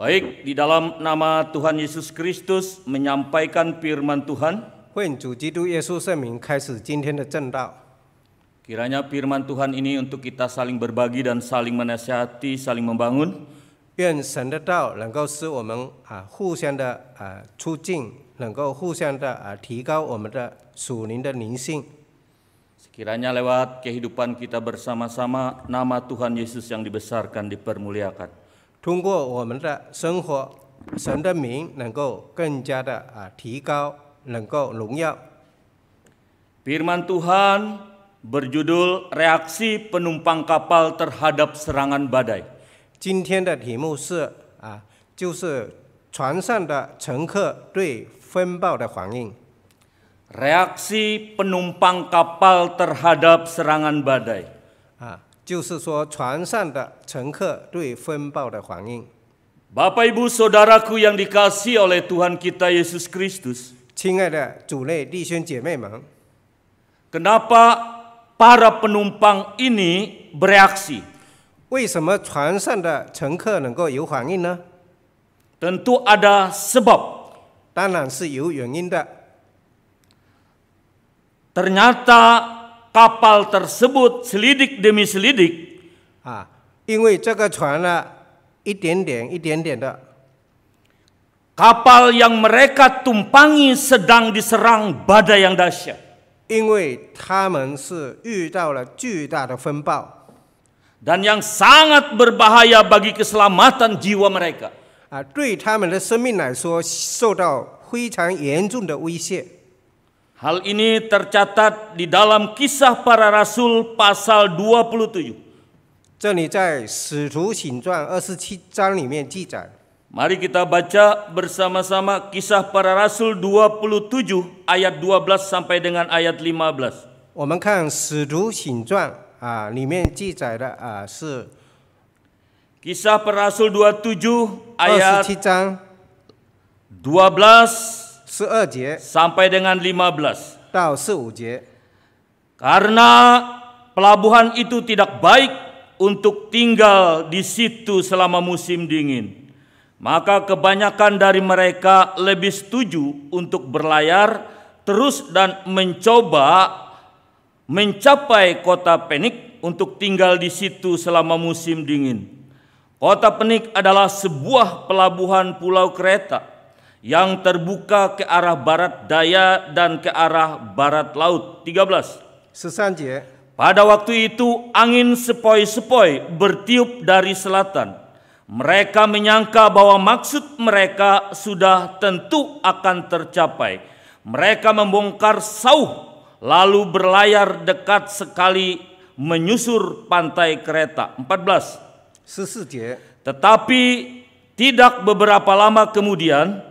Baik, di dalam nama Tuhan Yesus Kristus menyampaikan firman Tuhan. Kiranya firman Tuhan ini untuk kita saling berbagi dan saling menasihati, saling membangun. Sekiranya lewat kehidupan kita bersama-sama nama Tuhan Yesus yang dibesarkan dipermuliakan. 通过我们的生活，神的名能够更加的啊提高，能够荣耀。Firman Tuhan berjudul reaksi penumpang kapal terhadap serangan badai。今天的题目是啊，就是船上的乘客对风暴的反应。Reaksi penumpang kapal terhadap serangan badai。就是说船上的乘客对风暴的反应。Bapak Ibu Saudaraku yang dikasihi oleh Tuhan kita Yesus Kristus. para penumpang ini bereaksi? 为什么船上的乘客能够有反应呢？Tentu ada sebab. 当然是有原因的。Ternyata kapal tersebut selidik demi selidik. Ah, kapal yang mereka tumpangi sedang diserang badai yang dahsyat. Dan yang sangat berbahaya bagi keselamatan jiwa mereka. 啊，对他们的生命来说受到非常严重的威胁。Hal ini tercatat di dalam kisah para rasul pasal 27. Eh, Mari kita baca bersama-sama kisah para rasul 27 ayat 12 sampai dengan ayat 15. 我们看《使徒行传》啊，里面记载的啊是 kan ah, ah, Kisah para rasul 27 ayat 27章12 sampai dengan 15到十五节 karena pelabuhan itu tidak baik untuk tinggal di situ selama musim dingin maka kebanyakan dari mereka lebih setuju untuk berlayar terus dan mencoba mencapai kota Penik untuk tinggal di situ selama musim dingin Kota Penik adalah sebuah pelabuhan pulau kereta yang terbuka ke arah barat daya dan ke arah barat laut. 13. ya. Pada waktu itu angin sepoi-sepoi bertiup dari selatan. Mereka menyangka bahwa maksud mereka sudah tentu akan tercapai. Mereka membongkar sauh lalu berlayar dekat sekali menyusur pantai kereta. 14. Ya. Tetapi tidak beberapa lama kemudian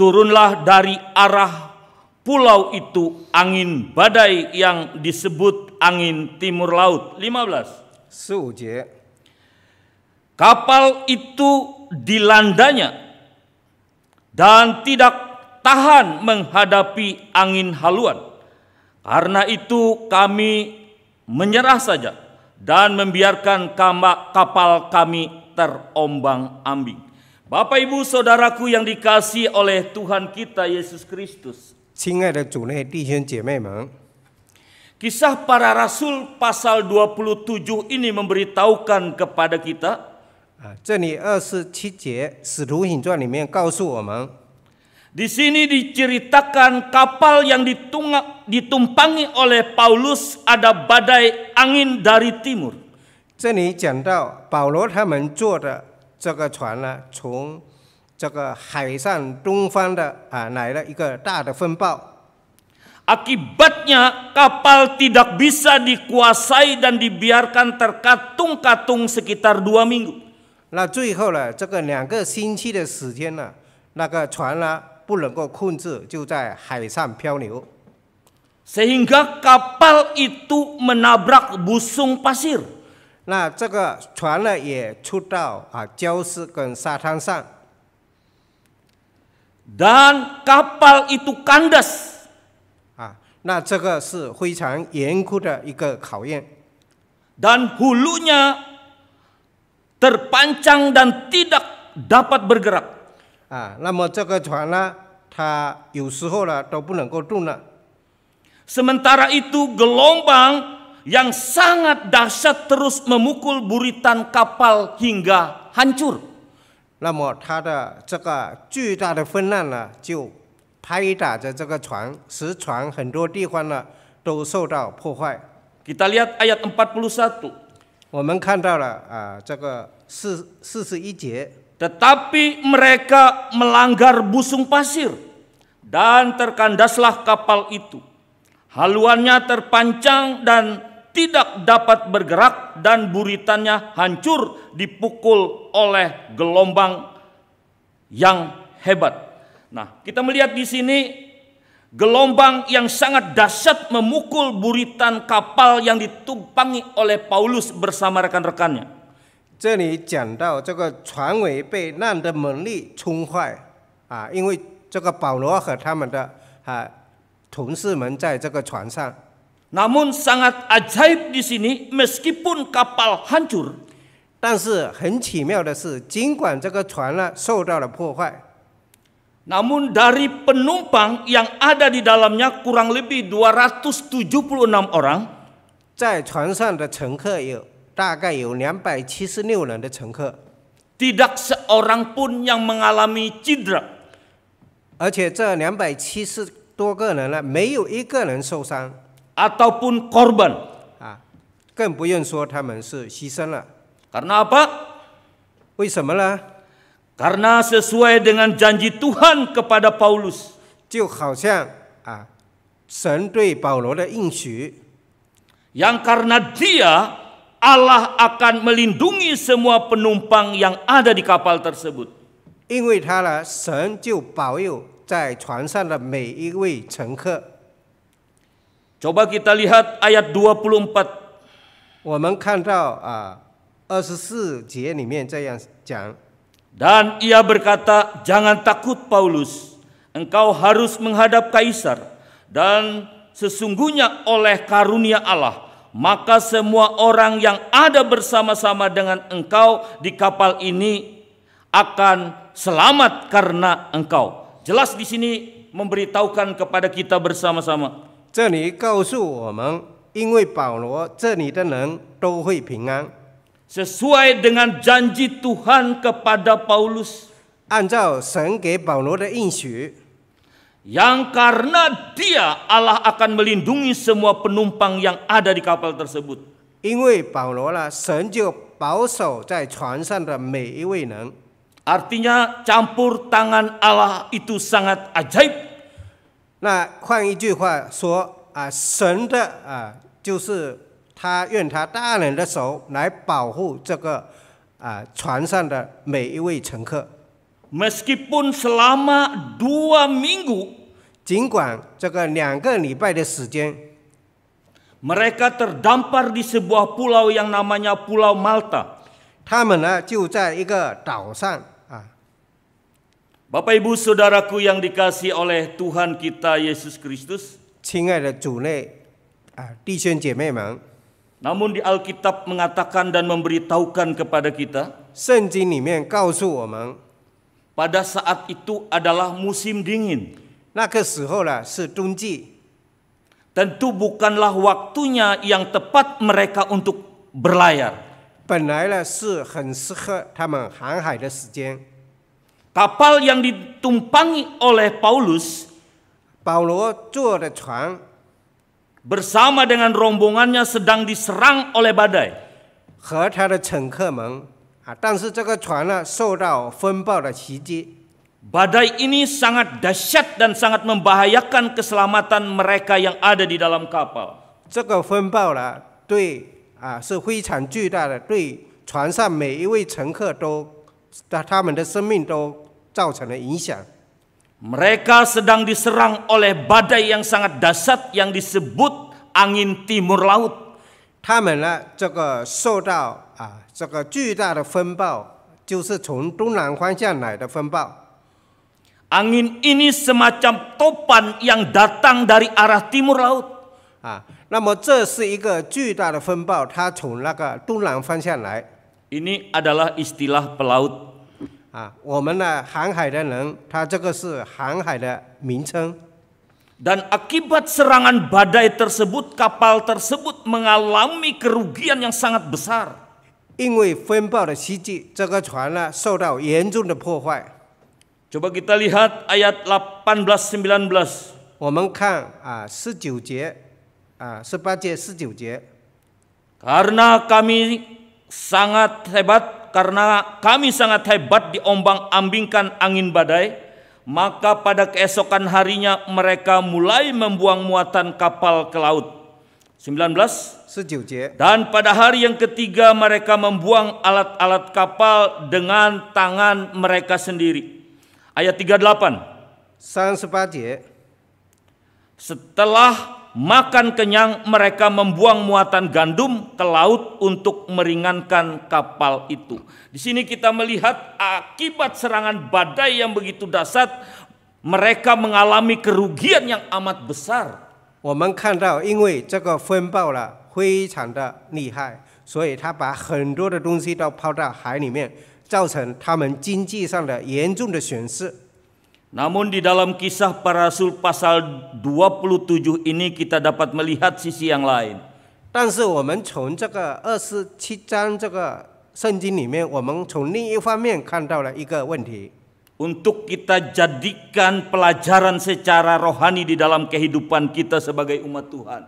turunlah dari arah pulau itu angin badai yang disebut angin timur laut. 15. Suje. Kapal itu dilandanya dan tidak tahan menghadapi angin haluan. Karena itu kami menyerah saja dan membiarkan kapal kami terombang ambing. Bapak Ibu saudaraku yang dikasih oleh Tuhan kita Yesus Kristus. Kisah para rasul pasal 27 ini memberitahukan kepada kita Di sini diceritakan kapal yang ditumpangi oleh Paulus ada badai angin dari timur。这里讲到保罗他们坐的这个船呢，从这个海上东方的啊来了一个大的风暴。Akibatnya kapal tidak bisa dikuasai dan dibiarkan terkatung-katung sekitar dua minggu. Nah, 那最后呢，这个两个星期的时间呢，那个船呢不能够控制，就在海上漂流。Sehingga kapal itu menabrak busung pasir. 那这个船呢也出到啊礁石跟沙滩上，Dan kapal itu kandas，啊，那这个是非常严酷的一个考验。Dan hulunya terpanjang dan tidak dapat bergerak，啊，那么这个船呢，它有时候呢都不能够动了。Sementara itu gelombang yang sangat dahsyat terus memukul buritan kapal hingga hancur. Kita lihat ayat 41. Kan Tetapi mereka melanggar busung pasir dan terkandaslah kapal itu. Haluannya terpancang dan tidak dapat bergerak dan buritannya hancur dipukul oleh gelombang yang hebat. Nah, kita melihat di sini gelombang yang sangat dahsyat memukul buritan kapal yang ditumpangi oleh Paulus bersama rekan-rekannya. Ah, Ini 这里讲到这个船尾被浪的猛力冲坏啊，因为这个保罗和他们的啊同事们在这个船上。namun sangat ajaib di sini meskipun kapal hancur. namun dari penumpang yang ada di dalamnya kurang lebih 276 orang, tidak seorang pun yang mengalami cedera, cedera，而且这两百七十多个人呢，没有一个人受伤。ataupun korban. Ah, Karena apa? Karena sesuai dengan janji Tuhan kepada Paulus. yang karena dia Allah akan melindungi semua penumpang yang ada di kapal tersebut. Karena Allah tersebut. Coba kita lihat ayat 24. Dan ia berkata, jangan takut Paulus, engkau harus menghadap kaisar dan sesungguhnya oleh karunia Allah maka semua orang yang ada bersama-sama dengan engkau di kapal ini akan selamat karena engkau. Jelas di sini memberitahukan kepada kita bersama-sama 这里告诉我们，因为保罗这里的人都会平安。Sesuai dengan janji Tuhan kepada Paulus，按照神给保罗的应许，yang karena dia Allah akan melindungi semua penumpang yang ada di kapal Artinya campur tangan Allah itu sangat ajaib 那换一句话说啊，神的啊，就是他用他大人的手来保护这个啊船上的每一位乘客。Meskipun selama dua minggu，尽管这个两个礼拜的时间，mereka terdampar di sebuah pulau yang namanya Pulau Malta，他们呢就在一个岛上。Bapak Ibu Saudaraku yang dikasih oleh Tuhan kita Yesus Kristus. Ah, Namun di Alkitab mengatakan dan memberitahukan kepada kita. Pada saat itu adalah musim dingin. Tentu bukanlah waktunya yang tepat mereka untuk berlayar. 本来呢是很适合他们航海的时间。Kapal yang ditumpangi oleh Paulus bersama dengan rombongannya sedang diserang oleh badai. Badai ini sangat dahsyat dan sangat membahayakan keselamatan mereka yang ada di dalam kapal. Ini mereka sedang diserang oleh badai yang sangat dahsyat yang disebut angin timur laut. 他们呢，这个受到啊这个巨大的风暴，就是从东南方向来的风暴。Angin ini semacam topan yang datang dari arah timur laut. 啊，那么这是一个巨大的风暴，它从那个东南方向来。Ini adalah istilah pelaut 啊，我们呢航海的人，他这个是航海的名称。Dan akibat serangan badai tersebut, kapal tersebut mengalami kerugian yang sangat besar. Coba kita lihat ayat 18-19. 我们看啊，十九节啊，十八节、十九节。Karena kami sangat hebat karena kami sangat hebat diombang-ambingkan angin badai, maka pada keesokan harinya mereka mulai membuang muatan kapal ke laut. 19 Dan pada hari yang ketiga mereka membuang alat-alat kapal dengan tangan mereka sendiri. Ayat 38. Setelah makan kenyang mereka membuang muatan gandum ke laut untuk meringankan kapal itu. Di sini kita melihat akibat serangan badai yang begitu dahsyat mereka mengalami kerugian yang amat besar. 我们看到，因为这个风暴了非常的厉害，所以他把很多的东西都抛到海里面，造成他们经济上的严重的损失。namun di dalam kisah para rasul pasal 27 ini kita dapat melihat sisi yang lain. Untuk kita jadikan pelajaran secara rohani di dalam kehidupan kita sebagai umat Tuhan.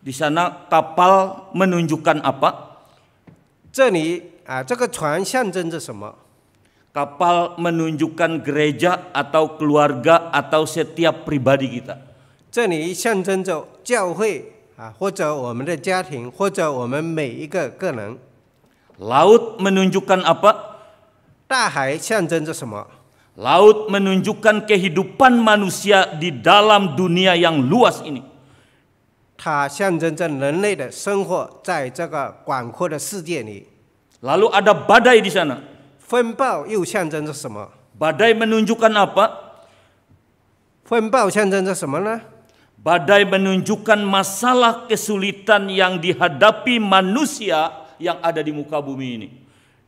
Di sana kapal menunjukkan apa? Kapal menunjukkan gereja atau keluarga atau setiap pribadi kita. menunjukkan apa? Laut menunjukkan kehidupan manusia di dalam dunia yang luas ini. 它象征着人类的生活在这个广阔的世界里。Lalu ada badai di sana，风暴又象征着什么？Badai menunjukkan apa？风暴象征着什么呢？Badai menunjukkan masalah kesulitan yang dihadapi manusia yang ada di muka bumi ini。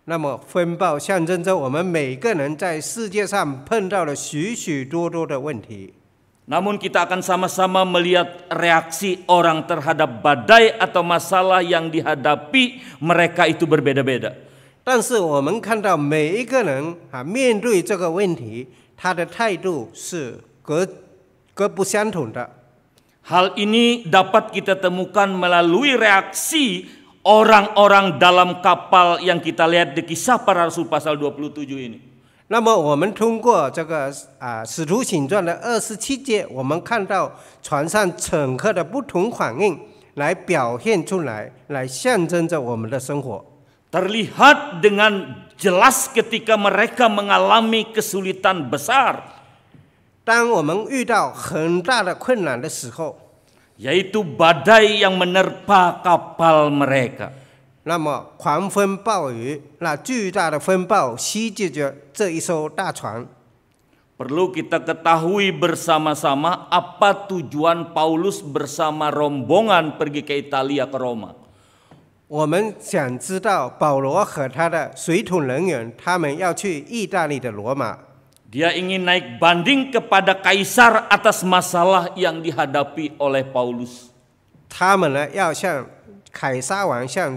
那么，风暴象征着我们每个人在世界上碰到了许许多多的问题。Namun kita akan sama-sama melihat reaksi orang terhadap badai atau masalah yang dihadapi mereka itu berbeda-beda. hal ini dapat kita temukan melalui reaksi orang-orang dalam kapal yang kita lihat di kisah para rasul pasal 27 ini. 那么，我们通过这个啊《使徒行传》的二十七节，我们看到船上乘客的不同反应，来表现出来，来象征着我们的生活。Terlihat dengan jelas ketika mereka mengalami kesulitan besar，当我们遇到很大的困难的时候，yaitu badai yang menerpa kapal mereka。那么狂风暴雨，那巨大的风暴袭击着这一艘大船。Perlu kita ketahui bersama-sama apa tujuan Paulus bersama rombongan pergi ke Italia ke Roma. 我们想知道保罗和他的水土人员，他们要去意大利的罗马。Dia ingin naik banding kepada kaisar atas masalah yang dihadapi oleh Paulus. 他们呢要向凯撒王向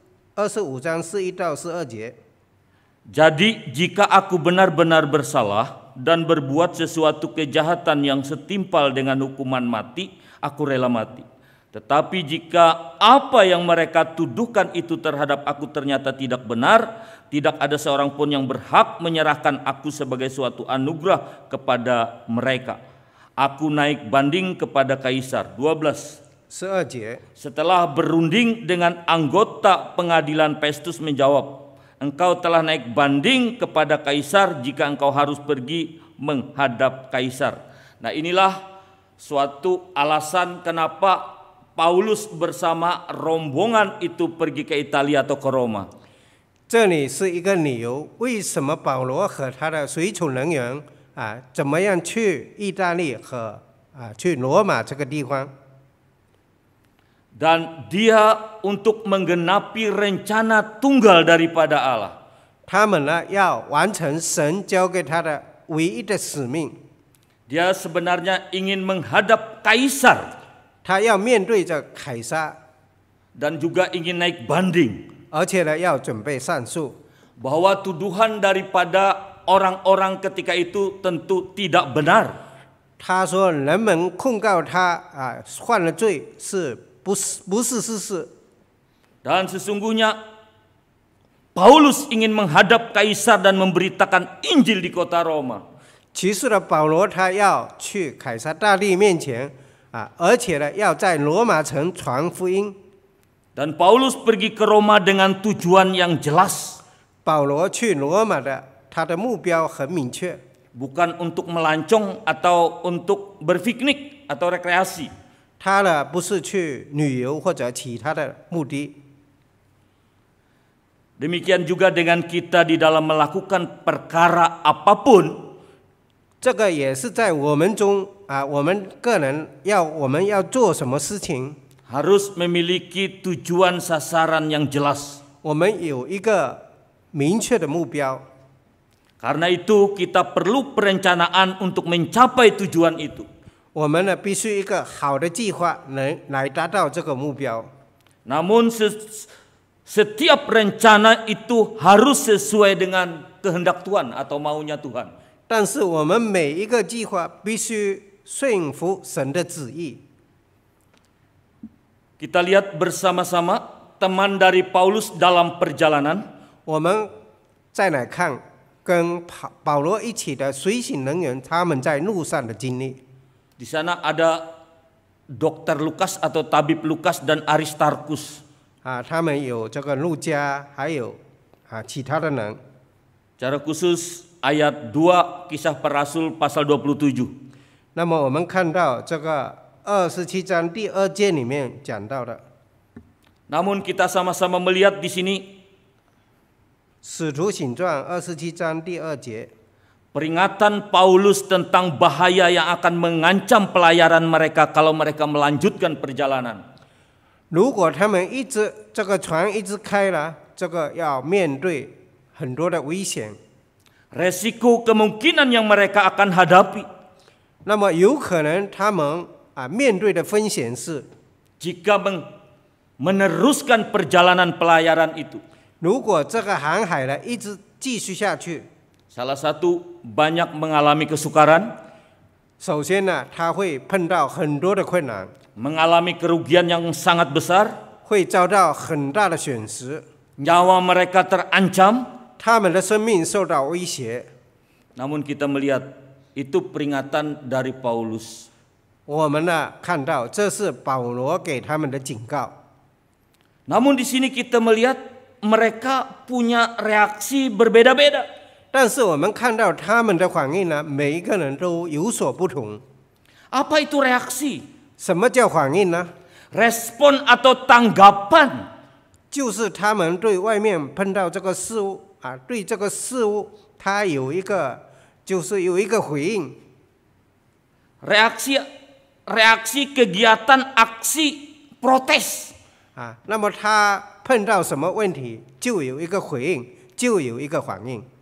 Jadi jika aku benar-benar bersalah dan berbuat sesuatu kejahatan yang setimpal dengan hukuman mati, aku rela mati. Tetapi jika apa yang mereka tuduhkan itu terhadap aku ternyata tidak benar, tidak ada seorang pun yang berhak menyerahkan aku sebagai suatu anugerah kepada mereka. Aku naik banding kepada kaisar. 12 Seaje. Setelah berunding dengan anggota pengadilan Festus menjawab, engkau telah naik banding kepada kaisar jika engkau harus pergi menghadap kaisar. Nah, inilah suatu alasan kenapa Paulus bersama rombongan itu pergi ke Italia atau ke Roma. 这里是一个理由，为什么保罗和他的随从人员啊，怎么样去意大利和啊去罗马这个地方？dan dia untuk menggenapi rencana tunggal daripada Allah. Dia sebenarnya ingin menghadap kaisar. Dan juga ingin naik banding. bahwa tuduhan daripada orang-orang ketika itu tentu tidak benar. 他说人们控告他啊犯了罪是 dan sesungguhnya Paulus ingin menghadap kaisar dan memberitakan Injil di kota Roma. Dan Paulus pergi ke Roma dengan tujuan yang jelas. Bukan untuk melancong atau untuk berfiknik atau rekreasi. 他呢不是去旅游或者其他的目的。Demikian juga dengan kita di dalam melakukan perkara apapun，这个也是在我们中啊，我们个人要我们要做什么事情，harus memiliki tujuan sasaran yang jelas。我们有一个明确的目标。Karena itu kita perlu perencanaan untuk mencapai tujuan itu。我们呢，必须一个好的计划能来达到这个目标。那 mons，setiap rencana itu harus sesuai dengan kehendak Tuhan atau maunya Tuhan。但是我们每一个计划必须顺服神的旨意。kita lihat bersama-sama teman dari Paulus dalam perjalanan。我们再来看跟保保罗一起的随行人员他们在路上的经历。Di sana ada dokter Lukas atau tabib Lukas dan Aristarkus. Ah, Cara khusus ayat 2 kisah perasul pasal 27. 那么我们看到这个二十七章第二节里面讲到的。Namun kita sama-sama melihat di sini《使徒行传》二十七章第二节。Peringatan Paulus tentang bahaya yang akan mengancam pelayaran mereka kalau mereka melanjutkan perjalanan. Resiko kemungkinan yang mereka akan hadapi. Jika meneruskan perjalanan pelayaran itu. Salah satu banyak mengalami kesukaran. mengalami kerugian yang sangat besar. nyawa mereka terancam. namun kita melihat itu peringatan dari Paulus. Kan namun di sini kita melihat mereka punya reaksi berbeda-beda. 但是我们看到他们的反应呢？每一个人都有所不同。apa itu reaksi？什么叫反应呢？respon atau tanggapan 就是他们对外面碰到这个事物啊，对这个事物，他有一个就是有一个回应。reaksi reaksi kegiatan aksi protes 啊，那么他碰到什么问题就有一个回应，就有一个反应。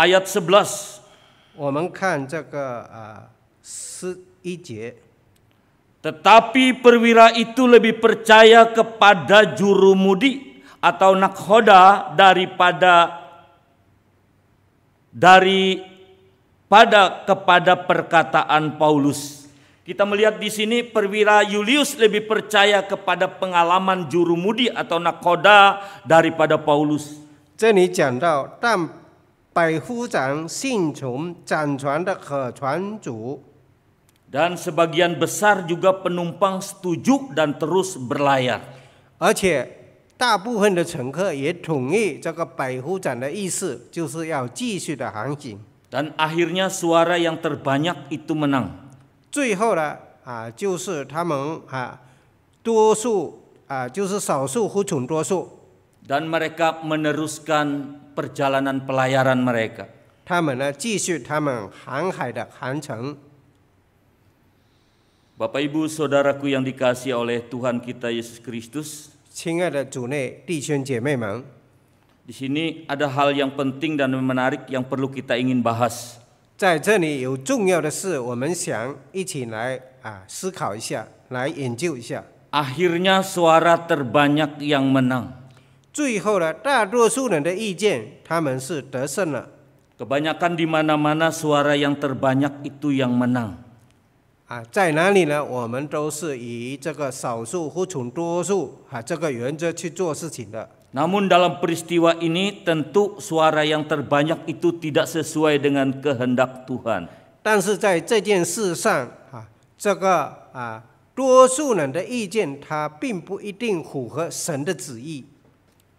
ayat 11. Tetapi perwira itu lebih percaya kepada jurumudi atau nakhoda daripada dari pada kepada perkataan Paulus. Kita melihat di sini perwira Julius lebih percaya kepada pengalaman jurumudi atau nakhoda daripada Paulus. 这里讲到，但百夫长信从掌船的可船主。Dan sebagian besar juga penumpang setuju dan terus berlayar. 而且大部分的乘客也同意这个百夫长的意思，就是要继续的航行。Dan akhirnya suara yang terbanyak itu menang. 最后呢，啊，就是他们啊，多数啊，就是少数服从多数。Dan mereka meneruskan perjalanan pelayaran mereka. Bapak Ibu saudaraku yang dikasihi oleh Tuhan kita Yesus Kristus. Di sini ada hal yang penting dan menarik yang perlu kita ingin bahas. 在这里有重要的事，我们想一起来啊思考一下，来研究一下。Akhirnya suara terbanyak yang menang. 最后呢，大多数人的意见，他们是得胜了。Kebanyakan di mana-mana suara yang terbanyak itu yang menang。啊，在哪里呢？我们都是以这个少数服从多数啊这个原则去做事情的。Namun dalam peristiwa ini tentu suara yang terbanyak itu tidak sesuai dengan kehendak Tuhan。但是在这件事上啊，这个啊多数人的意见它并不一定符合神的旨意。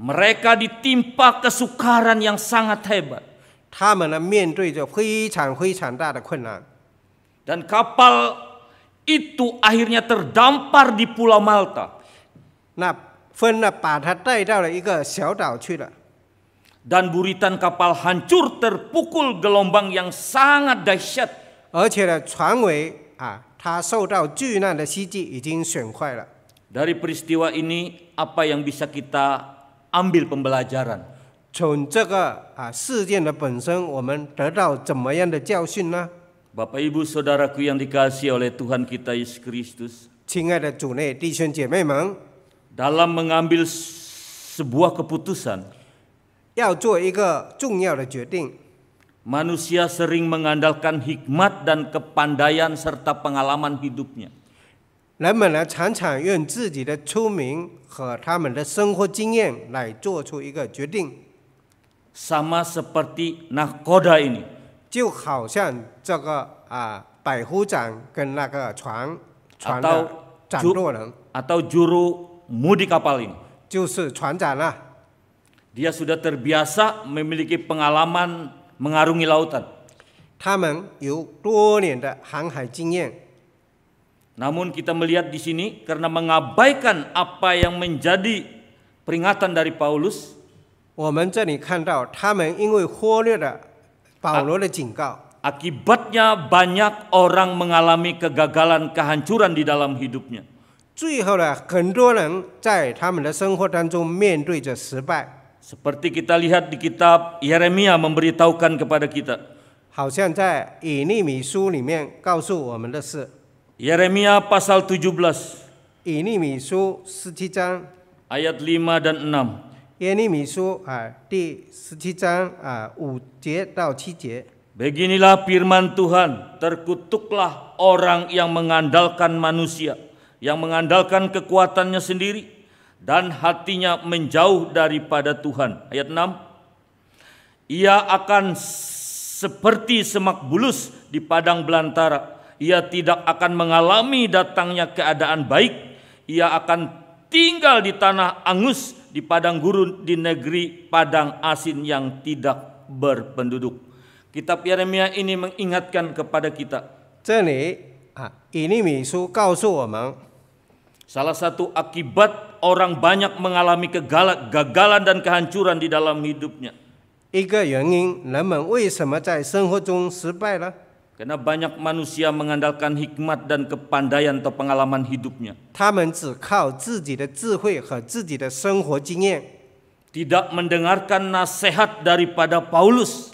Mereka ditimpa kesukaran yang sangat hebat. dan kapal itu akhirnya terdampar di Pulau Malta. Dan buritan kapal hancur terpukul gelombang yang sangat dahsyat. Dari peristiwa ini, apa yang bisa kita ambil pembelajaran. 从这个啊事件的本身，我们得到怎么样的教训呢？Bapak Ibu Saudaraku yang dikasihi oleh Tuhan kita Yesus Kristus. dalam mengambil sebuah keputusan, Manusia sering mengandalkan hikmat dan kepandaian serta pengalaman hidupnya. 人们呢，常常用自己的聪明和他们的生活经验来做出一个决定。sama seperti nah k o d a n y 就好像这个啊，百夫长跟那个船船的 j u r atau juru mudik a p a l ini，就是船长了。dia sudah terbiasa memiliki pengalaman mengarungi lautan，他们有多年的航海经验。Namun kita melihat di sini karena mengabaikan apa yang menjadi peringatan dari Paulus. akibatnya banyak orang mengalami kegagalan, kehancuran di dalam hidupnya. Seperti kita lihat di kitab Yeremia memberitahukan kepada kita. 好像在以利米书里面告诉我们的是。Yeremia pasal 17. Ini misu secicang. Ayat 5 dan 6. Ini misu ah, di secicang ah, ujie dao cijie. Beginilah firman Tuhan, terkutuklah orang yang mengandalkan manusia, yang mengandalkan kekuatannya sendiri, dan hatinya menjauh daripada Tuhan. Ayat 6, ia akan seperti semak bulus di padang belantara, ia tidak akan mengalami datangnya keadaan baik. Ia akan tinggal di tanah angus, di padang gurun, di negeri padang asin yang tidak berpenduduk. Kitab Yeremia ini mengingatkan kepada kita. Ah, ini misu Salah satu akibat orang banyak mengalami kegagalan dan kehancuran di dalam hidupnya. 一个原因，人们为什么在生活中失败了？karena banyak manusia mengandalkan hikmat dan kepandaian atau pengalaman hidupnya. Tidak mendengarkan nasihat daripada Paulus.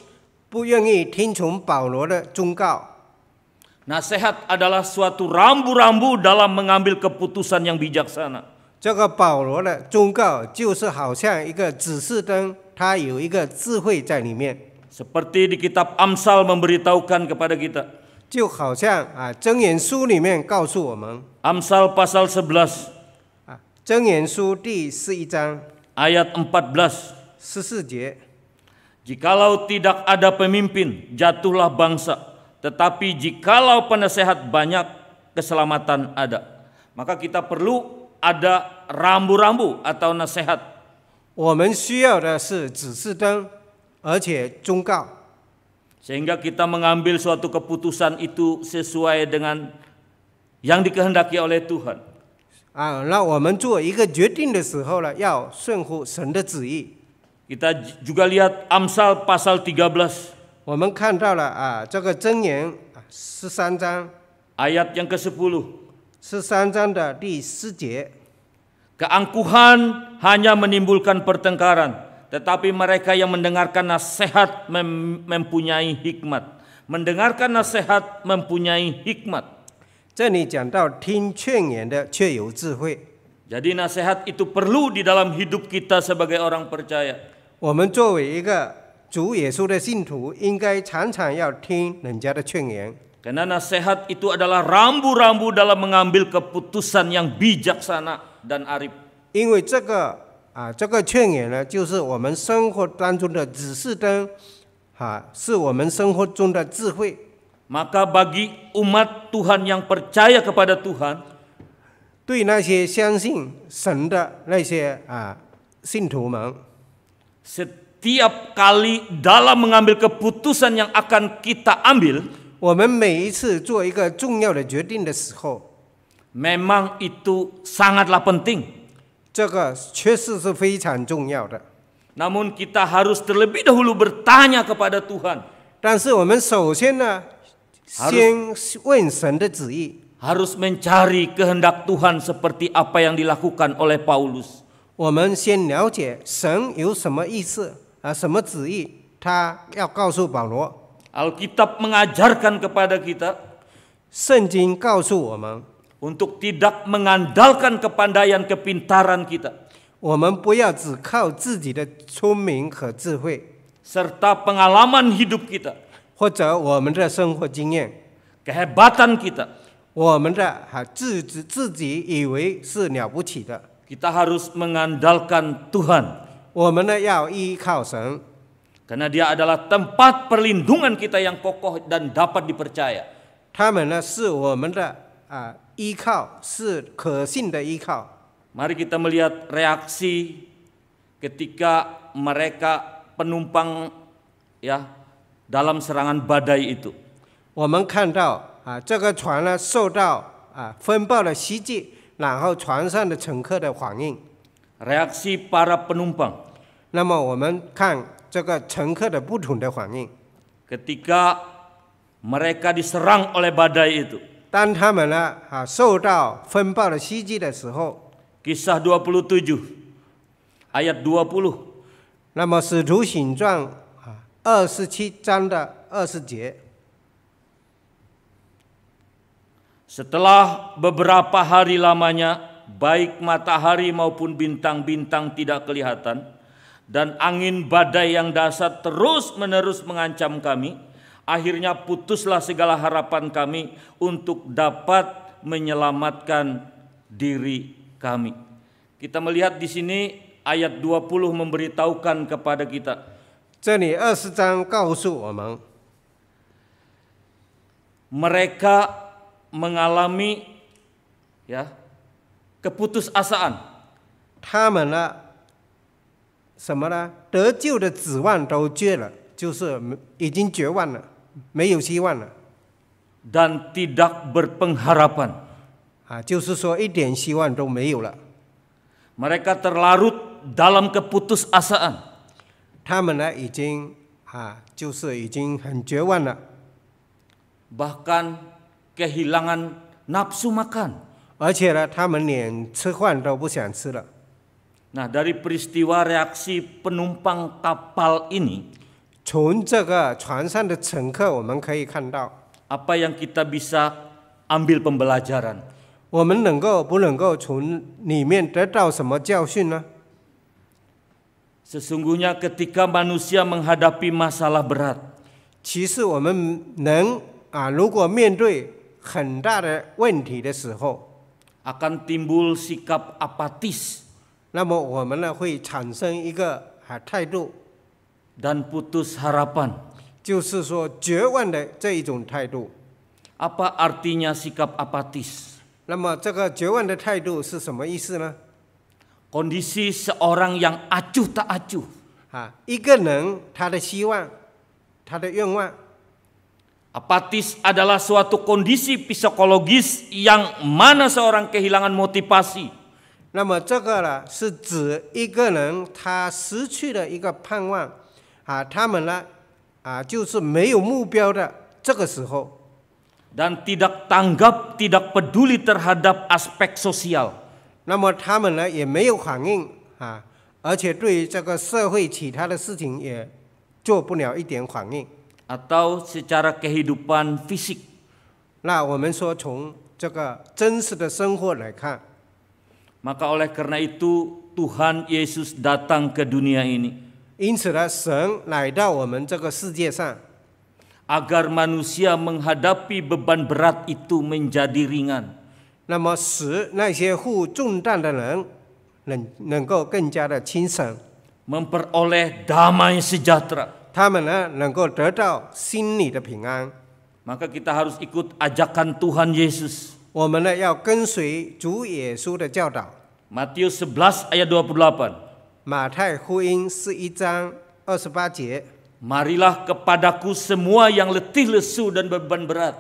Nasihat adalah suatu rambu-rambu dalam mengambil keputusan yang bijaksana. bijaksana. Seperti di kitab Amsal memberitahukan kepada kita. Amsal pasal 11 ayat 14. Jikalau tidak ada pemimpin, jatuhlah bangsa. Tetapi jikalau penasehat banyak, keselamatan ada. Maka kita perlu ada rambu-rambu atau nasihat. 我们需要的是指示灯，sehingga kita mengambil suatu keputusan itu sesuai dengan yang dikehendaki oleh Tuhan. Kita juga lihat Amsal pasal 13. ayat yang ke-10. Keangkuhan hanya menimbulkan pertengkaran tetapi mereka yang mendengarkan nasihat mem mempunyai hikmat. Mendengarkan nasihat mempunyai hikmat. Jadi nasihat itu perlu di dalam hidup kita sebagai orang percaya. Karena nasihat itu adalah rambu-rambu dalam mengambil keputusan yang bijaksana dan arif. 啊，这个劝言呢，就是我们生活当中的指示灯，哈，是我们生活中的智慧。Maka bagi umat Tuhan yang percaya kepada Tuhan，对那些相信神的那些啊信徒们，setiap kali dalam mengambil keputusan yang akan kita ambil，我们每一次做一个重要的决定的时候，memang itu sangatlah penting。这个确实是非常重要的。Namun kita harus terlebih dahulu bertanya kepada Tuhan。但是我们首先呢，先问神的旨意。Harus mencari kehendak Tuhan seperti apa yang dilakukan oleh Paulus。我们先了解神有什么意思啊？什么旨意？他要告诉保罗。Alkitab mengajarkan kepada kita。圣经告诉我们。untuk tidak mengandalkan kepandaian kepintaran kita. serta pengalaman hidup kita, kehebatan kita, kita harus mengandalkan Tuhan. Karena Dia adalah tempat perlindungan kita yang kokoh dan dapat dipercaya. 依靠是可信的依靠。Mari kita melihat reaksi ketika mereka penumpang ya dalam serangan badai itu. 我们看到啊，这个船呢受到啊风暴的袭击，然后船上的乘客的反应。Reaksi para penumpang. 那么我们看这个乘客的不同的反应。Ketika mereka diserang oleh badai itu. 当他们呢啊受到风暴的袭击的时候，kisah 27 ayat Setelah beberapa hari lamanya, baik matahari maupun bintang-bintang tidak kelihatan, dan angin badai yang dahsyat terus-menerus mengancam kami, Akhirnya putuslah segala harapan kami untuk dapat menyelamatkan diri kami. Kita melihat di sini ayat 20 memberitahukan kepada kita. Eh, mereka mengalami ya keputusasaan. 他们呢，什么呢？得救的指望都绝了，就是已经绝望了。没有希望了。dan tidak berpengharapan. Mereka terlarut dalam keputusasaan. Bahkan kehilangan nafsu makan. Nah, dari peristiwa reaksi penumpang kapal ini, 从这个船上的乘客，我们可以看到。apa yang kita bisa ambil pembelajaran？我们能够不能够从里面得到什么教训呢？Sesungguhnya ketika manusia menghadapi masalah berat，其实我们能啊，如果面对很大的问题的时候，akan timbul sikap apatis，那么我们呢会产生一个啊态度。dan putus harapan. Apa artinya sikap apatis? Kondisi seorang yang acuh tak acuh. apatis adalah suatu kondisi psikologis yang mana seorang kehilangan motivasi. 那么这个呢，是指一个人他失去了一个盼望。啊，他们呢啊就是没有目标的这个时候。dan tidak tanggap, tidak peduli terhadap aspek sosial. Atau secara kehidupan fisik. Maka oleh karena itu Tuhan Yesus datang ke dunia ini. 因此呢，神来到我们这个世界上。agar manusia menghadapi beban berat itu menjadi ringan. Memperoleh damai Maka kita harus ikut ajakan Tuhan Yesus。我们呢要跟随主耶稣的教导。Matius 11 ayat 28。马太福音十一章二十八节。Marilah kepadaku semua yang letih lesu dan beban berat.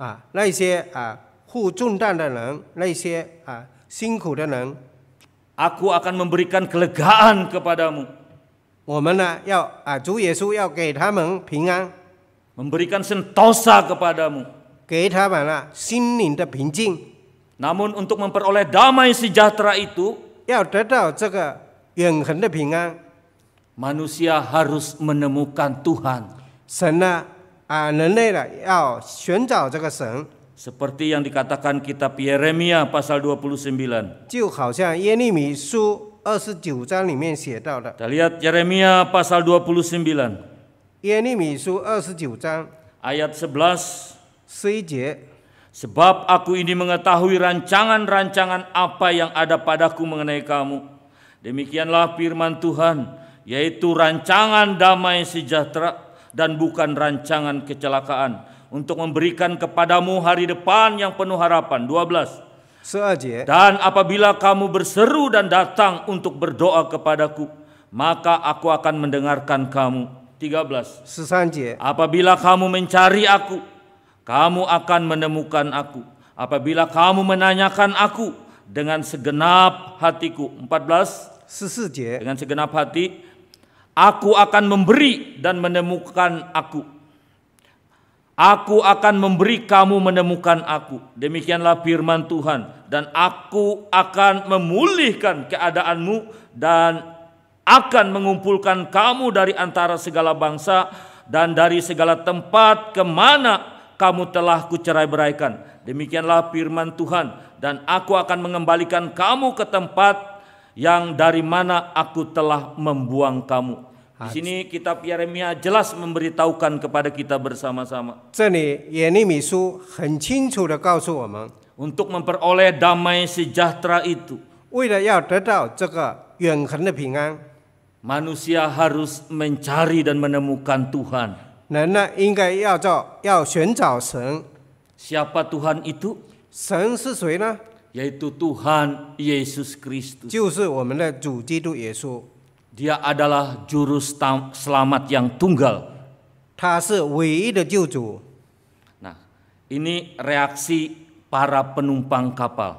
啊，那些啊负重担的人，那些啊辛苦的人。Aku akan memberikan kelegaan kepadamu. 我们呢要啊，主耶稣要给他们平安。Memberikan sentosa kepadamu. 给他们啊心灵的平静。Namun untuk memperoleh damai sejahtera itu, 要得到这个 Manusia harus menemukan Tuhan. Ah, Seperti yang dikatakan kitab Yeremia pasal 29. dikatakan lihat Yeremia pasal 29. 耶利米书二十九章 ayat 11. Sebab aku ini mengetahui rancangan-rancangan apa yang ada padaku mengenai kamu, Demikianlah firman Tuhan, yaitu rancangan damai sejahtera dan bukan rancangan kecelakaan untuk memberikan kepadamu hari depan yang penuh harapan. 12. Seaja. Eh? Dan apabila kamu berseru dan datang untuk berdoa kepadaku, maka aku akan mendengarkan kamu. 13. Sesanje. Eh? Apabila kamu mencari aku, kamu akan menemukan aku. Apabila kamu menanyakan aku dengan segenap hatiku. 14 dengan segenap hati aku akan memberi dan menemukan aku aku akan memberi kamu menemukan aku demikianlah firman Tuhan dan aku akan memulihkan keadaanmu dan akan mengumpulkan kamu dari antara segala bangsa dan dari segala tempat kemana kamu telah kucerai beraikan. Demikianlah firman Tuhan dan aku akan mengembalikan kamu ke tempat yang dari mana aku telah membuang kamu. Di sini kitab Yeremia jelas memberitahukan kepada kita bersama-sama. Untuk memperoleh damai sejahtera itu. Manusia harus mencari dan menemukan Tuhan. Siapa Tuhan itu? 神是谁呢？yaitu Tuhan Yesus Kristus. Dia adalah juru selamat yang tunggal. Nah, ini reaksi para penumpang kapal.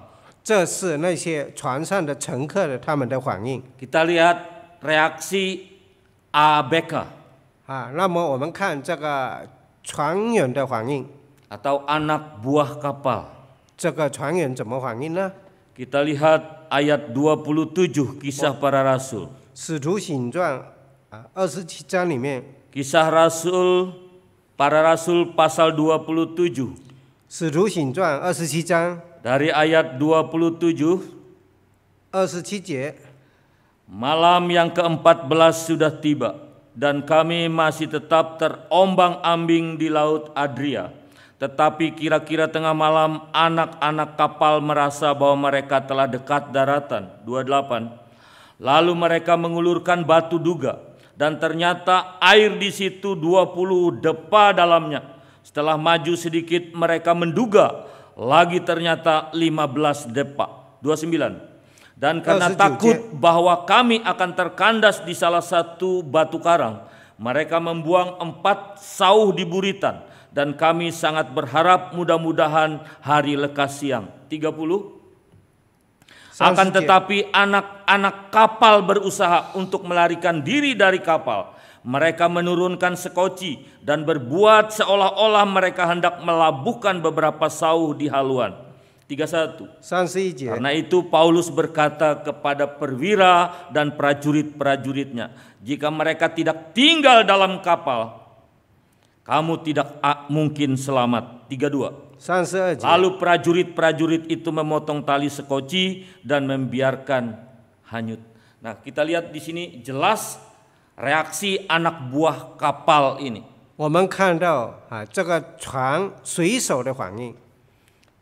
Kita lihat reaksi ABK. Atau anak buah kapal。kita lihat ayat 27 kisah para rasul. 使徒行传啊，二十七章里面，Kisah Rasul Para Rasul pasal 27使徒行传二十七章 dari ayat 27二十七节，malam yang ke-14 sudah tiba dan kami masih tetap terombang-ambing di laut Adria tetapi kira-kira tengah malam anak-anak kapal merasa bahwa mereka telah dekat daratan. 28. Lalu mereka mengulurkan batu duga dan ternyata air di situ 20 depa dalamnya. Setelah maju sedikit mereka menduga lagi ternyata 15 depa. 29. Dan karena takut bahwa kami akan terkandas di salah satu batu karang, mereka membuang empat sauh di buritan dan kami sangat berharap mudah-mudahan hari lekas siang. 30 akan ya. tetapi anak-anak kapal berusaha untuk melarikan diri dari kapal. Mereka menurunkan sekoci dan berbuat seolah-olah mereka hendak melabuhkan beberapa sauh di haluan. 31. Ya. Karena itu Paulus berkata kepada perwira dan prajurit-prajuritnya, jika mereka tidak tinggal dalam kapal, kamu tidak mungkin selamat. 32. Lalu prajurit-prajurit itu memotong tali sekoci dan membiarkan hanyut. Nah, kita lihat di sini jelas reaksi anak buah kapal ini.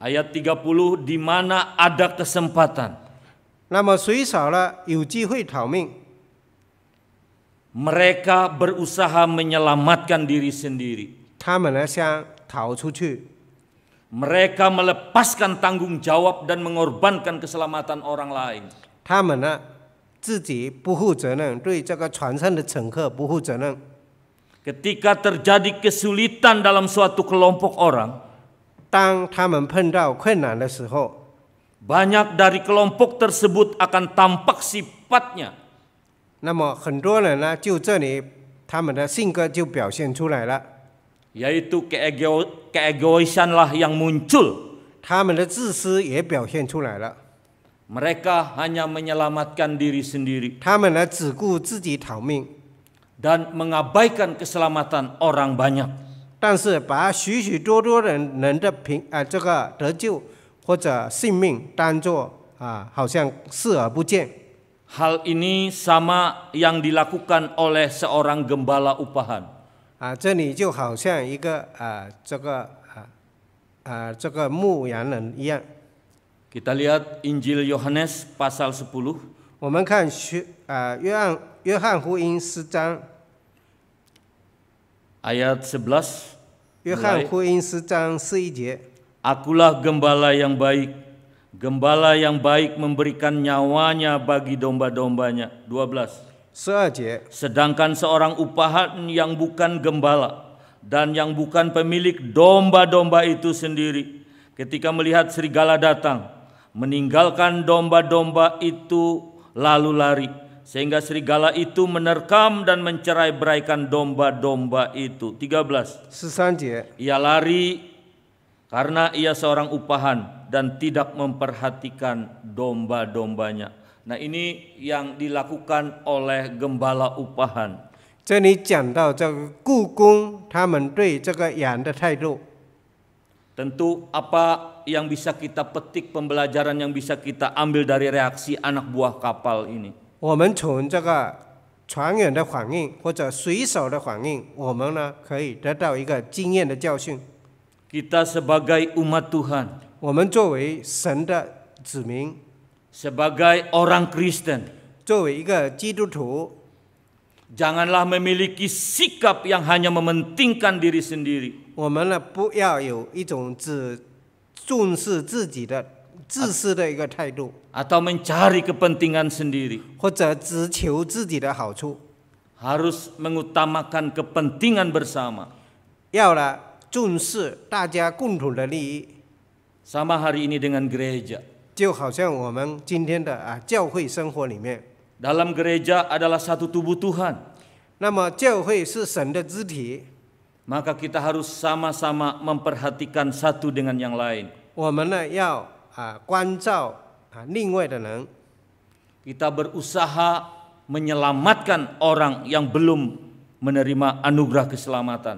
Ayat 30 di mana ada kesempatan. 有机会逃命, mereka berusaha menyelamatkan diri sendiri. Mereka melepaskan tanggung jawab dan mengorbankan keselamatan orang lain. Ketika terjadi kesulitan dalam suatu kelompok orang, banyak dari kelompok tersebut akan tampak sifatnya 那么很多人呢，就这里，他们的性格就表现出来了。有 to ke ego ke egoisan lah yang muncul，他们的自私也表现出来了。mereka hanya menyelamatkan diri sendiri。他们呢只顾自己逃命，dan mengabaikan keselamatan orang banyak。但是把许许多多人人的平啊这个得救或者性命当做啊好像视而不见。Hal ini sama yang dilakukan oleh seorang gembala upahan. Ah, kita lihat Injil Yohanes pasal 10. Ayat 11. Akulah gembala yang baik. Gembala yang baik memberikan nyawanya bagi domba-dombanya. 12. Saja. Sedangkan seorang upahan yang bukan gembala dan yang bukan pemilik domba-domba itu sendiri ketika melihat serigala datang meninggalkan domba-domba itu lalu lari sehingga serigala itu menerkam dan mencerai beraikan domba-domba itu. 13. Ia lari karena ia seorang upahan dan tidak memperhatikan domba-dombanya. Nah ini yang dilakukan oleh gembala upahan. tentu apa yang bisa kita petik pembelajaran yang bisa kita ambil dari reaksi anak buah kapal ini. Kita sebagai umat Tuhan. 我们作为神的子民，sebagai orang Kristen，作为一个基督徒，janganlah memiliki sikap yang hanya mementingkan diri sendiri。我们呢不要有一种只重视自己的自私的一个态度。atau mencari kepentingan sendiri。或者只求自己的好处。harus mengutamakan kepentingan bersama。要呢重视大家共同的利益。sama hari ini dengan gereja. dalam gereja adalah satu tubuh Tuhan, Maka kita harus sama-sama memperhatikan satu dengan yang lain. Kita berusaha menyelamatkan orang yang belum menerima anugerah keselamatan.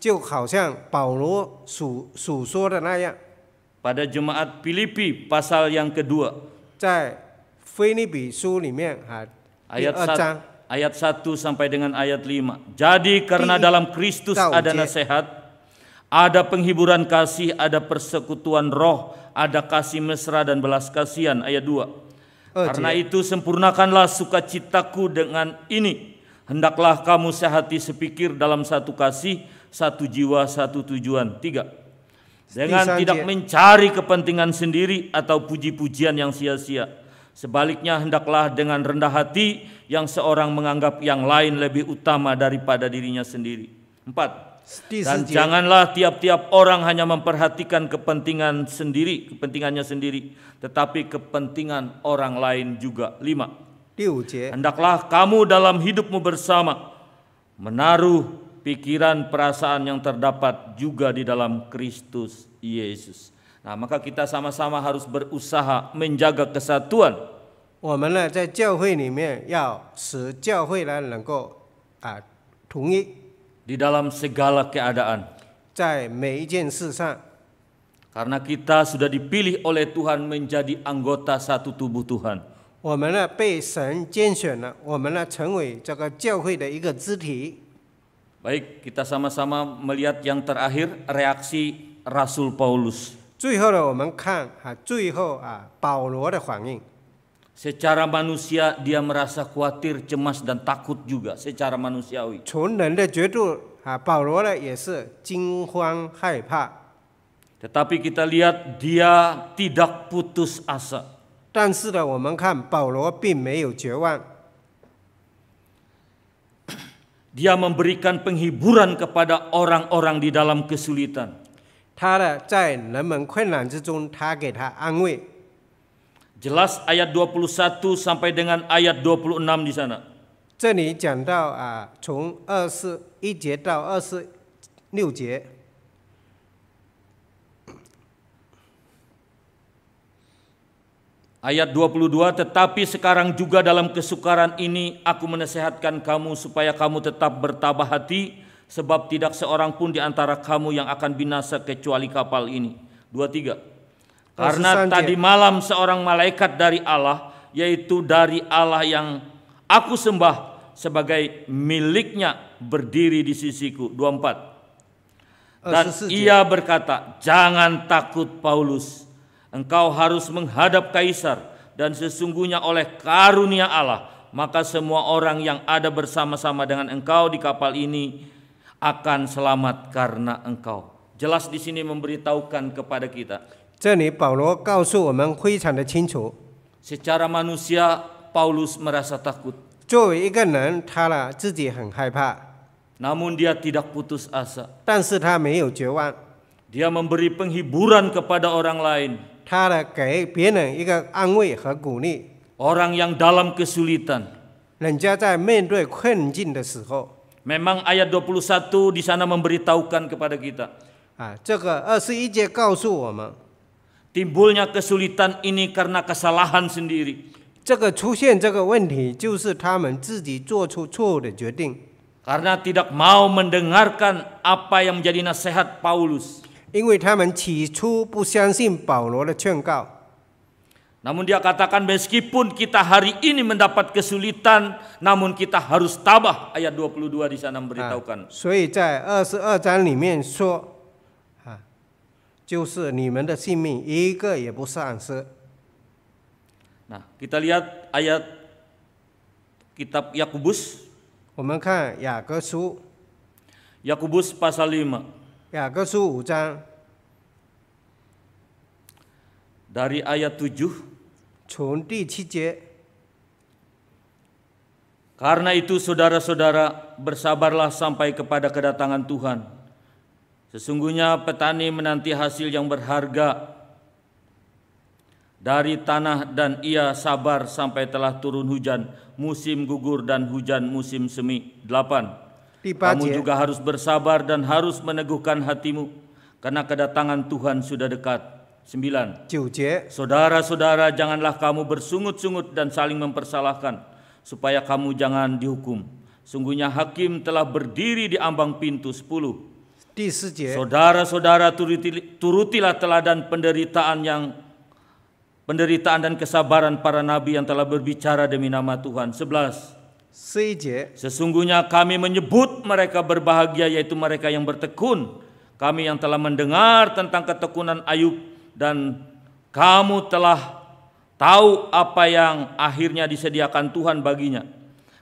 就好像保罗所所说的那样。Pada jemaat Filipi pasal yang kedua. ayat 1 sampai dengan ayat lima. Jadi karena dalam Kristus ada nasihat, ada penghiburan kasih, ada persekutuan roh, ada kasih mesra dan belas kasihan. Ayat 2. Karena itu sempurnakanlah sukacitaku dengan ini. Hendaklah kamu sehati sepikir dalam satu kasih, satu jiwa satu tujuan. Tiga, dengan tidak mencari kepentingan sendiri atau puji-pujian yang sia-sia. Sebaliknya hendaklah dengan rendah hati yang seorang menganggap yang lain lebih utama daripada dirinya sendiri. Empat, dan janganlah tiap-tiap orang hanya memperhatikan kepentingan sendiri, kepentingannya sendiri, tetapi kepentingan orang lain juga. Lima. Hendaklah kamu dalam hidupmu bersama menaruh pikiran, perasaan yang terdapat juga di dalam Kristus Yesus. Nah, maka kita sama-sama harus berusaha menjaga kesatuan. Di dalam segala keadaan. Karena kita sudah dipilih oleh Tuhan menjadi anggota satu tubuh Tuhan. Kita sudah Tuhan. Baik, kita sama-sama melihat yang terakhir reaksi Rasul Paulus. Secara manusia dia merasa khawatir, cemas dan takut juga secara manusiawi. Tetapi kita lihat dia tidak putus asa. 但是呢，我们看保罗并没有绝望。dia memberikan penghiburan kepada orang-orang di dalam kesulitan. Jelas ayat 21 sampai dengan ayat 26 di sana. 从24节到26节, Ayat 22, tetapi sekarang juga dalam kesukaran ini aku menasehatkan kamu supaya kamu tetap bertabah hati sebab tidak seorang pun di antara kamu yang akan binasa kecuali kapal ini. 23. Karena tadi malam seorang malaikat dari Allah yaitu dari Allah yang aku sembah sebagai miliknya berdiri di sisiku. 24. Dan ia berkata, jangan takut Paulus Engkau harus menghadap kaisar dan sesungguhnya oleh karunia Allah maka semua orang yang ada bersama-sama dengan engkau di kapal ini akan selamat karena engkau. Jelas di sini memberitahukan kepada kita. secara manusia Paulus merasa takut. Namun dia tidak putus asa. Dia memberi penghiburan kepada orang lain. Orang yang dalam kesulitan. Memang ayat 21 di sana memberitahukan kepada kita. Timbulnya kesulitan ini karena kesalahan sendiri. Karena tidak mau mendengarkan apa yang menjadi nasihat Paulus. 因为他们起初不相信保罗的劝告。Namun dia katakan meskipun kita hari ini mendapat kesulitan, namun kita harus tabah. Ayat 22 di sana memberitahukan. Ah, 所以在22 kita lihat ayat kitab Yakubus. Yakubus pasal 5. Ya, dari ayat 7 Karena itu saudara-saudara bersabarlah sampai kepada kedatangan Tuhan Sesungguhnya petani menanti hasil yang berharga dari tanah dan ia sabar sampai telah turun hujan musim gugur dan hujan musim semi. 8 Dibaca. Kamu juga harus bersabar dan harus meneguhkan hatimu karena kedatangan Tuhan sudah dekat. 9. Saudara-saudara janganlah kamu bersungut-sungut dan saling mempersalahkan supaya kamu jangan dihukum. Sungguhnya hakim telah berdiri di ambang pintu 10. Saudara-saudara turutilah teladan penderitaan yang penderitaan dan kesabaran para nabi yang telah berbicara demi nama Tuhan. 11. Sesungguhnya kami menyebut mereka berbahagia yaitu mereka yang bertekun. Kami yang telah mendengar tentang ketekunan Ayub dan kamu telah tahu apa yang akhirnya disediakan Tuhan baginya.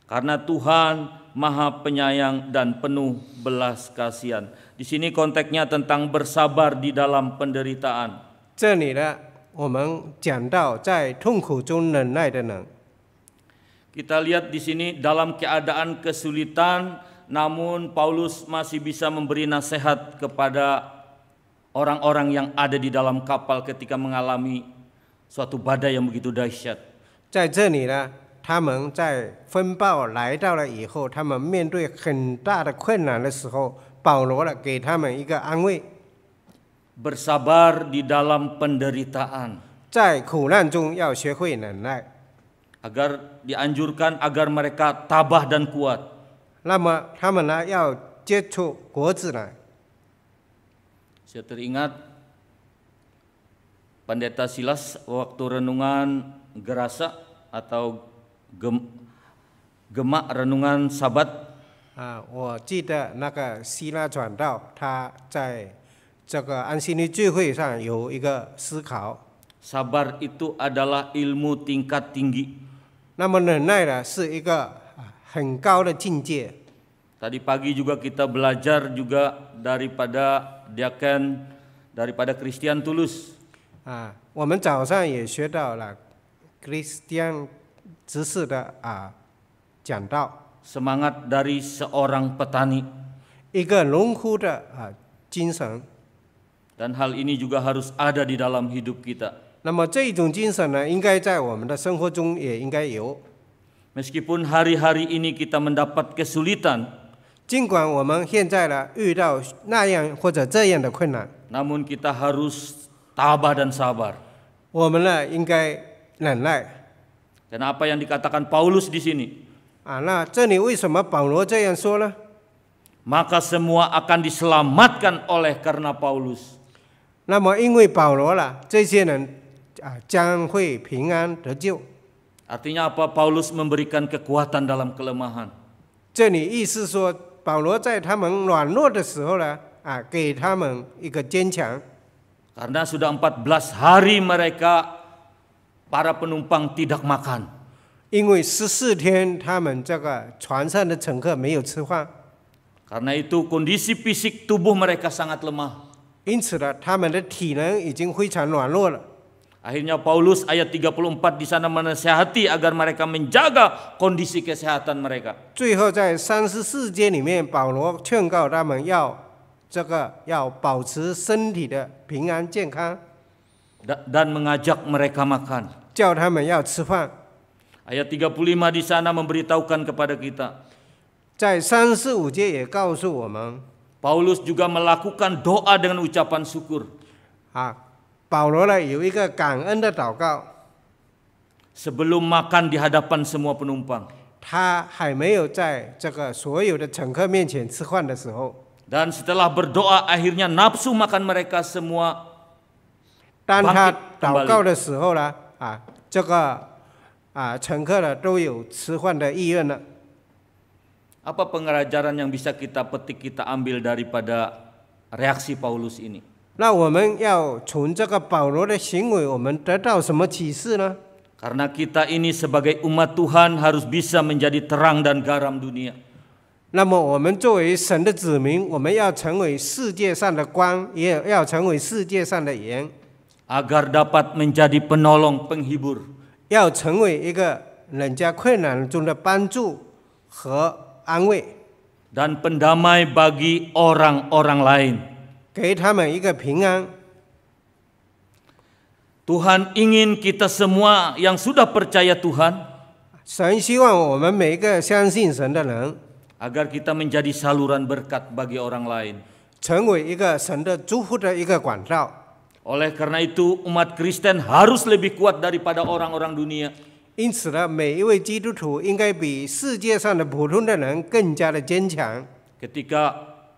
Karena Tuhan maha penyayang dan penuh belas kasihan. Di sini konteksnya tentang bersabar di dalam penderitaan. Kita lihat di sini dalam keadaan kesulitan namun Paulus masih bisa memberi nasihat kepada orang-orang yang ada di dalam kapal ketika mengalami suatu badai yang begitu dahsyat. 在这里呢，他们在风暴来到了以后，他们面对很大的困难的时候，保罗呢给他们一个安慰。bersabar di dalam penderitaan. 在苦难中要学会忍耐。agar dianjurkan agar mereka tabah dan kuat. Lama, Saya teringat Pendeta Silas waktu renungan gerasa atau gem, gemak renungan sabat. Sabar itu adalah ilmu tingkat tinggi. 那么忍耐呢是一个很高的境界。Tadi pagi juga kita belajar juga daripada diaken daripada Christian Tulus. Ah, Christian 知识的啊讲道。Semangat dari seorang petani. 一个农夫的啊精神。Dan hal ini juga harus ada di dalam hidup kita. Meskipun hari hari-hari ini kita mendapat kesulitan，尽管我们现在呢遇到那样或者这样的困难，namun kita harus tabah dan sabar。我们呢应该忍耐。Dan apa yang dikatakan Paulus di sini？啊，那这里为什么保罗这样说呢？Maka semua akan diselamatkan oleh karena Paulus。那么因为保罗了，这些人啊，将会平安得救。artinya apa Paulus memberikan kekuatan dalam kelemahan？这里意思说，保罗在他们软弱的时候呢，啊，给他们一个坚强。karena sudah empat belas hari mereka para penumpang tidak makan。因为十四天他们这个船上的乘客没有吃饭。karena itu kondisi fisik tubuh mereka sangat lemah。因此呢，他们的体能已经非常软弱了。Akhirnya Paulus ayat 34 di sana menasihati agar mereka menjaga kondisi kesehatan mereka. Dan mengajak mereka makan. Ayat 35 di sana memberitahukan kepada kita. Paulus juga melakukan doa dengan ucapan syukur. 保罗呢有一个感恩的祷告。Sebelum makan di hadapan semua penumpang. 他还没有在这个所有的乘客面前吃饭的时候。Dan setelah berdoa akhirnya nafsu makan mereka semua. 当他祷告的时候呢，啊，这个啊乘客呢都有吃饭的意愿了。Apa pengajaran yang bisa kita petik kita ambil daripada reaksi Paulus ini? 那我们要从这个保罗的行为，我们得到什么启示呢？因为我们作为神的子民，我们要成为世界上的光，也要成为世界上的盐。要成为一个人家困难中的帮助和安慰，和一个世界上的盐。要成为一个人家困难中的帮助和安慰，和一个世界上的盐。要成为一个人家困难中的帮助和安慰，和一个世界上的盐。要成为一个人家困难中的帮助和安慰，和一个世界上的盐。要成为一个人家困难中的帮助和安慰，和一个世界上的盐。要成为一个人家困难中的帮助和安慰，和一个世界上的盐。要成为一个人家困难中的帮助和安慰，和一个世界上的盐。要成为一个人家困难中的帮助和安慰，和一个世界上的盐。要成为一个人家困难中的帮助和安慰，和一个世界上的盐。要成为一个人家困难中的帮助和安慰，和一个世界上的盐。要成为一个人家困难中的帮助和安慰，和一个世界上的盐。要成为一个人家困难中的帮助和安慰，和一个世界上的盐。要成为一个人家困难中的帮助和安慰，和一个世界上的盐。要成为一个人家困难中的帮助和安慰，和一个世界上的盐。要成为一个人家困难中的帮助和安慰，和 Tuhan ingin kita semua yang sudah percaya Tuhan agar kita menjadi saluran berkat bagi orang lain. Oleh karena itu umat Kristen harus lebih kuat daripada orang-orang dunia. Ketika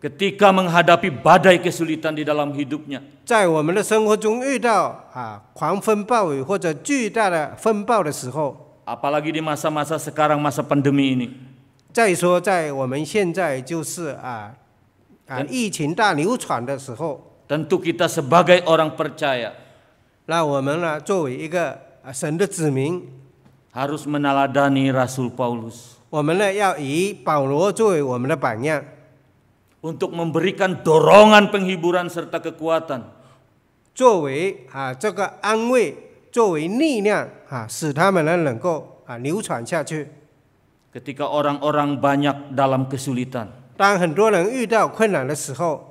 ketika menghadapi badai kesulitan di dalam hidupnya. Apalagi di masa-masa sekarang masa pandemi ini. 再说，在我们现在就是啊啊疫情大流传的时候，tentu kita sebagai orang percaya，那我们呢作为一个神的子民，harus meneladani Rasul Paulus，我们呢要以保罗作为我们的榜样。untuk memberikan dorongan penghiburan serta kekuatan. Ketika orang orang-orang banyak dalam kesulitan，当很多人遇到困难的时候。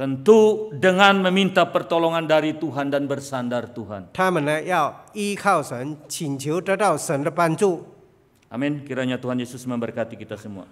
Tentu dengan meminta pertolongan dari Tuhan dan bersandar Tuhan. Amin. Kiranya Tuhan Yesus memberkati kita semua.